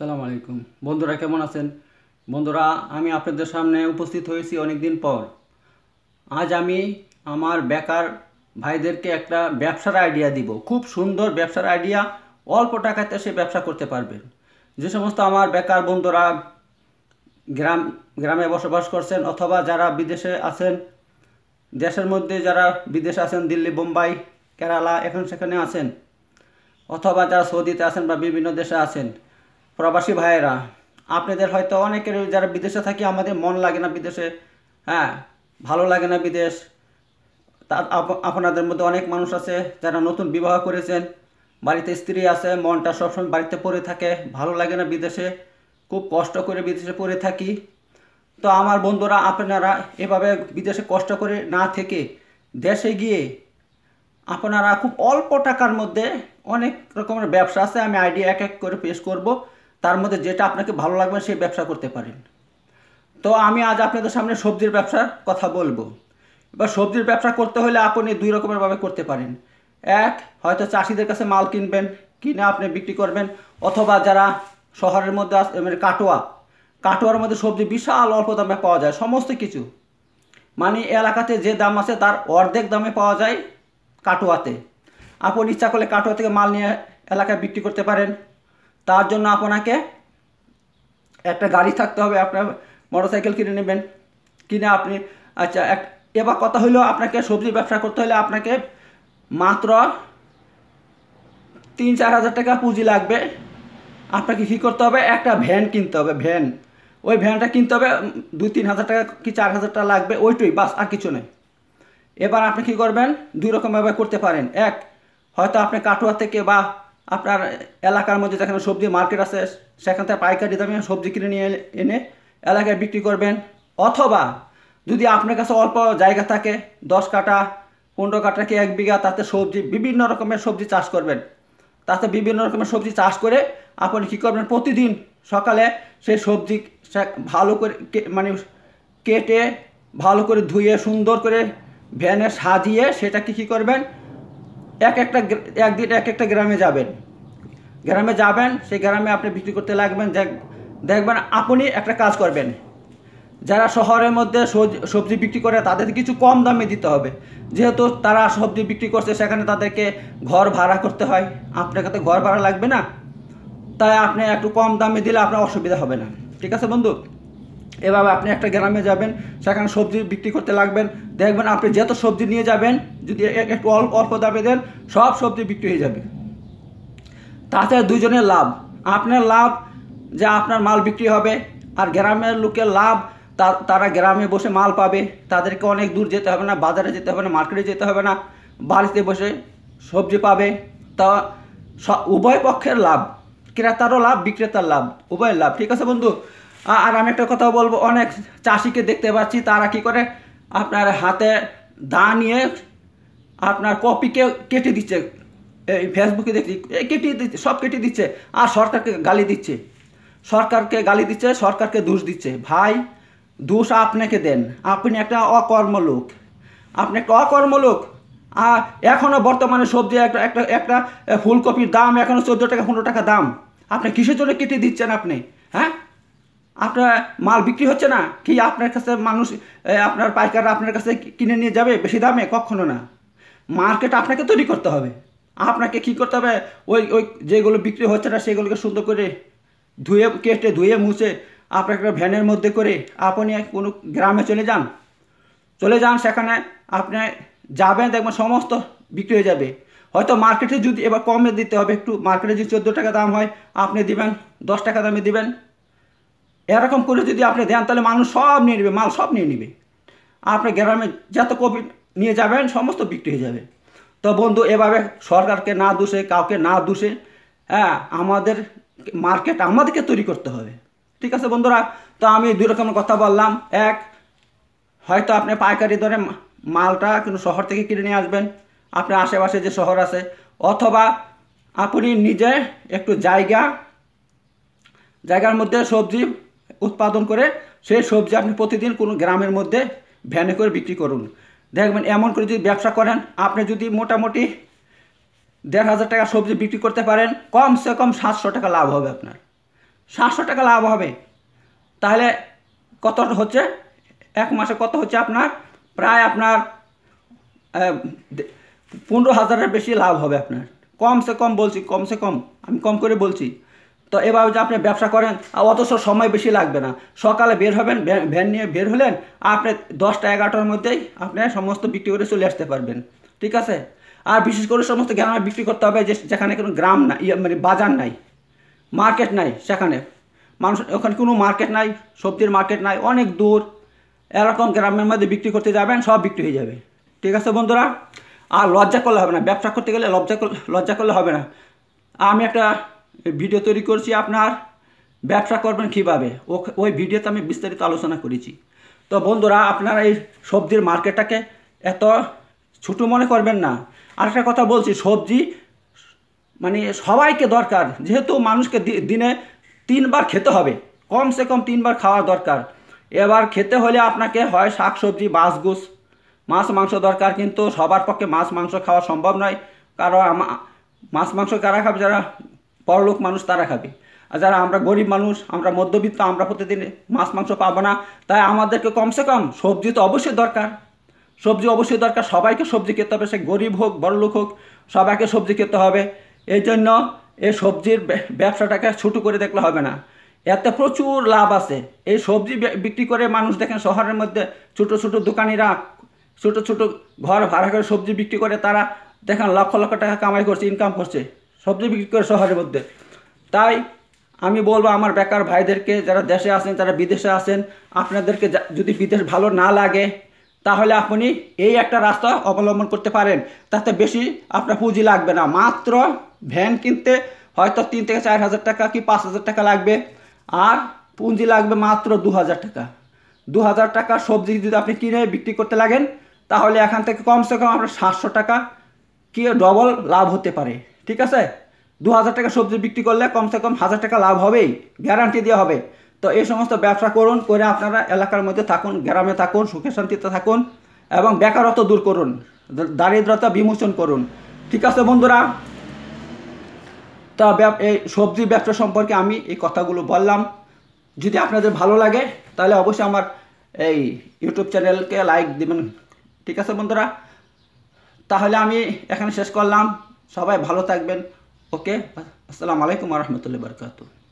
সালাম আলাইকুম বন্ধুরা কেমন আছেন বন্ধুরা আমি আপনাদের সামনে উপস্থিত হয়েছি অনেক দিন পর আজ আমি আমার বেকার ভাইদেরকে একটা ব্যবসার আইডিয়া দিব খুব সুন্দর ব্যবসার আইডিয়া অল্প টাকাতে সে ব্যবসা করতে পারবেন যে সমস্ত আমার বেকার বন্ধুরা গ্রাম গ্রামে বসবাস করছেন অথবা যারা বিদেশে আছেন দেশের মধ্যে যারা বিদেশে আছেন দিল্লি বোম্বাই কেরালা এখন সেখানে আছেন অথবা যারা সৌদিতে আছেন বা বিভিন্ন দেশে আছেন প্রবাসী ভাইয়েরা আপনাদের হয়তো অনেকের যারা বিদেশে থাকি আমাদের মন লাগে না বিদেশে হ্যাঁ ভালো লাগে না বিদেশ তা আপনাদের মধ্যে অনেক মানুষ আছে যারা নতুন বিবাহ করেছেন বাড়িতে স্ত্রী আছে মনটা সবসময় বাড়িতে পড়ে থাকে ভালো লাগে না বিদেশে খুব কষ্ট করে বিদেশে পড়ে থাকি তো আমার বন্ধুরা আপনারা এভাবে বিদেশে কষ্ট করে না থেকে দেশে গিয়ে আপনারা খুব অল্প টাকার মধ্যে অনেক রকমের ব্যবসা আছে আমি আইডিয়া এক এক করে পেশ করবো তার মধ্যে যেটা আপনাকে ভালো লাগবে সেই ব্যবসা করতে পারেন তো আমি আজ আপনাদের সামনে সবজির ব্যবসার কথা বলবো এবার সবজির ব্যবসা করতে হলে আপনি দুই রকমেরভাবে করতে পারেন এক হয়তো চাষিদের কাছে মাল কিনবেন কিনে আপনি বিক্রি করবেন অথবা যারা শহরের মধ্যে মানে কাটোয়া কাটোয়ার মধ্যে সবজি বিশাল অল্প দামে পাওয়া যায় সমস্ত কিছু মানে এলাকাতে যে দাম আছে তার অর্ধেক দামে পাওয়া যায় কাটোয়াতে আপনি ইচ্ছা করলে কাটোয়া থেকে মাল নিয়ে এলাকায় বিক্রি করতে পারেন তার জন্য আপনাকে একটা গাড়ি থাকতে হবে আপনার মোটরসাইকেল কিনে নেবেন কিনে আপনি আচ্ছা এক এবার কথা হইলো আপনাকে সবজি ব্যবসা করতে হলে আপনাকে মাত্র তিন চার হাজার টাকা পুঁজি লাগবে আপনাকে কী করতে হবে একটা ভ্যান কিনতে হবে ভ্যান ওই ভ্যানটা কিনতে হবে দুই তিন হাজার টাকা কি চার হাজার টাকা লাগবে ওইটুই বাস আর কিছু নেই এবার আপনি কী করবেন দুই রকমভাবে করতে পারেন এক হয়তো আপনি কাটোয়া থেকে বা আপনার এলাকার মধ্যে যেখানে সবজি মার্কেট আছে সেখান থেকে পাইকারি দামে সবজি কিনে নিয়ে এনে এলাকায় বিক্রি করবেন অথবা যদি আপনার কাছে অল্প জায়গা থাকে দশ কাটা পনেরো কাটা কি এক বিঘা তাতে সবজি বিভিন্ন রকমের সবজি চাষ করবেন তাতে বিভিন্ন রকমের সবজি চাষ করে আপনি কী করবেন প্রতিদিন সকালে সেই সবজি ভালো করে মানে কেটে ভালো করে ধুয়ে সুন্দর করে ভ্যানে সাজিয়ে সেটাকে কী করবেন এক একটা একদিন এক একটা গ্রামে যাবেন গ্রামে যাবেন সেই গ্রামে আপনি বিক্রি করতে লাগবেন দেখবেন আপনি একটা কাজ করবেন যারা শহরের মধ্যে সবজি বিক্রি করে তাদের কিছু কম দামে দিতে হবে যেহেতু তারা সবজি বিক্রি করছে সেখানে তাদেরকে ঘর ভাড়া করতে হয় আপনাকে তো ঘর ভাড়া লাগবে না তাই আপনি একটু কম দামে দিলে আপনার অসুবিধা হবে না ঠিক আছে বন্ধু এভাবে আপনি একটা গ্রামে যাবেন সেখানে সবজি বিক্রি করতে লাগবেন দেখবেন আপনি যত সবজি নিয়ে যাবেন যদি একটু অল্প অল্প দামে দেন সব সবজি বিক্রি হয়ে যাবে তাতে দুজনের লাভ আপনার লাভ যে আপনার মাল বিক্রি হবে আর গ্রামের লোকের লাভ তারা গ্রামে বসে মাল পাবে তাদেরকে অনেক দূর যেতে হবে না বাজারে যেতে হবে না মার্কেটে যেতে হবে না বাড়িতে বসে সবজি পাবে তা উভয় পক্ষের লাভ ক্রেতারও লাভ বিক্রেতার লাভ উভয়ের লাভ ঠিক আছে বন্ধু আর আমি একটা কথা বলবো অনেক চাষিকে দেখতে পাচ্ছি তারা কি করে আপনার হাতে দা নিয়ে আপনার কপিকে কেটে দিচ্ছে এই ফেসবুকে দেখছি কেটে দিচ্ছে সব কেটে দিচ্ছে আর সরকারকে গালি দিচ্ছে সরকারকে গালি দিচ্ছে সরকারকে দোষ দিচ্ছে ভাই দোষ আপনাকে দেন আপনি একটা অকর্ম লোক আপনি একটা অকর্ম লোক আর এখনও বর্তমানে সবজি একটা একটা একটা ফুলকপির দাম এখনও চোদ্দো টাকা পনেরো টাকা দাম আপনি কিসের জন্য কেটে দিচ্ছেন আপনি হ্যাঁ আপনার মাল বিক্রি হচ্ছে না কি আপনার কাছে মানুষ আপনার পাইকাররা আপনার কাছে কিনে নিয়ে যাবে বেশি দামে কখনো না মার্কেট আপনাকে তৈরি করতে হবে আপনাকে কি করতে হবে ওই ওই যেগুলো বিক্রি হচ্ছে না সেগুলোকে সুন্দর করে ধুয়ে কেটে ধুয়ে মুছে আপনার একটা ভ্যানের মধ্যে করে আপনি কোনো গ্রামে চলে যান চলে যান সেখানে আপনি যাবেন দেখবেন সমস্ত বিক্রি হয়ে যাবে হয়তো মার্কেটে যদি এবার কমে দিতে হবে একটু মার্কেটে যদি চোদ্দো টাকা দাম হয় আপনি দিবেন দশ টাকা দামে দিবেন এরকম করে যদি আপনি দেন তাহলে মানুষ সব নিয়ে নেবে মাল সব নিয়ে নেবে আপনি গ্রামে যত কপি নিয়ে যাবেন সমস্ত বিক্রি হয়ে যাবে তো বন্ধু এভাবে সরকারকে না দোষে কাউকে না দোষে হ্যাঁ আমাদের মার্কেট আমাদেরকে তৈরি করতে হবে ঠিক আছে বন্ধুরা তো আমি দুই রকম কথা বললাম এক হয়তো আপনি পাইকারি দরে মালটা কিন্তু শহর থেকে কিনে নিয়ে আসবেন আপনার আশেপাশে যে শহর আছে অথবা আপনি নিজে একটু জায়গা জায়গার মধ্যে সবজি উৎপাদন করে সেই সবজি আপনি প্রতিদিন কোনো গ্রামের মধ্যে ভ্যানে করে বিক্রি করুন দেখবেন এমন করে যদি ব্যবসা করেন আপনি যদি মোটামুটি দেড় হাজার টাকা সবজি বিক্রি করতে পারেন কমসে কম সাতশো টাকা লাভ হবে আপনার সাতশো টাকা লাভ হবে তাহলে কত হচ্ছে এক মাসে কত হচ্ছে আপনার প্রায় আপনার পনেরো হাজারের বেশি লাভ হবে আপনার কমসে কম বলছি কমসে কম আমি কম করে বলছি তো এভাবে যে আপনি ব্যবসা করেন অথচ সময় বেশি লাগবে না সকালে বের হবেন ভ্যান নিয়ে বের হলেন আপনি দশটা এগারোটার মধ্যেই আপনি সমস্ত বিক্রি করে চলে আসতে পারবেন ঠিক আছে আর বিশেষ করে সমস্ত গ্রামে বিক্রি করতে হবে যে যেখানে কোনো গ্রাম নাই ইয়ে মানে বাজার নাই মার্কেট নাই সেখানে মানুষ ওখানে কোনো মার্কেট নাই সবজির মার্কেট নাই অনেক দূর এরকম গ্রামের মধ্যে বিক্রি করতে যাবেন সব বিক্রি হয়ে যাবে ঠিক আছে বন্ধুরা আর লজ্জা করলে হবে না ব্যবসা করতে গেলে লজ্জা লজ্জা করলে হবে না আমি একটা ভিডিও তৈরি করছি আপনার ব্যবসা করবেন কীভাবে ওই ভিডিওতে আমি বিস্তারিত আলোচনা করেছি তো বন্ধুরা আপনারা এই সবজির মার্কেটটাকে এত ছোটো মনে করবেন না আরেকটা কথা বলছি সবজি মানে সবাইকে দরকার যেহেতু মানুষকে দিনে তিনবার খেতে হবে কমসে কম তিনবার খাওয়া দরকার এবার খেতে হলে আপনাকে হয় শাক সবজি বাসগুস মাছ মাংস দরকার কিন্তু সবার পক্ষে মাছ মাংস খাওয়া সম্ভব নয় কারণ মাছ মাংস কারা খাবে যারা বড়লোক মানুষ তারা খাবে আর যারা আমরা গরিব মানুষ আমরা মধ্যবিত্ত আমরা প্রতিদিন মাছ মাংস পাবো না তাই আমাদেরকে কমসে কম সবজি তো অবশ্যই দরকার সবজি অবশ্যই দরকার সবাইকে সবজি খেতে হবে সে গরিব হোক বড়লোক হোক সবাইকে সবজি খেতে হবে এই জন্য এই সবজির ব্যবসাটাকে ছুটু করে দেখলে হবে না এতে প্রচুর লাভ আছে এই সবজি বিক্রি করে মানুষ দেখেন শহরের মধ্যে ছোটো ছোটো দোকানিরা ছোটো ছোটো ঘর ভাড়া করে সবজি বিক্রি করে তারা দেখেন লক্ষ লক্ষ টাকা কামাই করছে ইনকাম করছে সবজি বিক্রি করে শহরের মধ্যে তাই আমি বলবো আমার বেকার ভাইদেরকে যারা দেশে আছেন যারা বিদেশে আছেন আপনাদেরকে যদি বিদেশ ভালো না লাগে তাহলে আপনি এই একটা রাস্তা অবলম্বন করতে পারেন তাতে বেশি আপনার পুঁজি লাগবে না মাত্র ভ্যান কিনতে হয়তো তিন থেকে চার হাজার টাকা কি পাঁচ হাজার টাকা লাগবে আর পুঁজি লাগবে মাত্র দু হাজার টাকা দু হাজার টাকা সবজি যদি আপনি কিনে বিক্রি করতে লাগেন তাহলে এখান থেকে কমসে কম আপনার সাতশো টাকা কি ডবল লাভ হতে পারে ঠিক আছে দু হাজার টাকা সবজি বিক্রি করলে কমসে কম হাজার টাকা লাভ হবেই গ্যারান্টি দেওয়া হবে তো এই সমস্ত ব্যবসা করুন করে আপনারা এলাকার মধ্যে থাকুন গ্রামে থাকুন সুখে শান্তিতে থাকুন এবং বেকারত্ব দূর করুন দারিদ্রতা বিমোচন করুন ঠিক আছে বন্ধুরা তা এই সবজি ব্যবসা সম্পর্কে আমি এই কথাগুলো বললাম যদি আপনাদের ভালো লাগে তাহলে অবশ্যই আমার এই ইউটিউব চ্যানেলকে লাইক দেবেন ঠিক আছে বন্ধুরা তাহলে আমি এখানে শেষ করলাম সবাই ভালো থাকবেন ওকে আসসালামু আলাইকুম রহমতুল্লা বরকাতু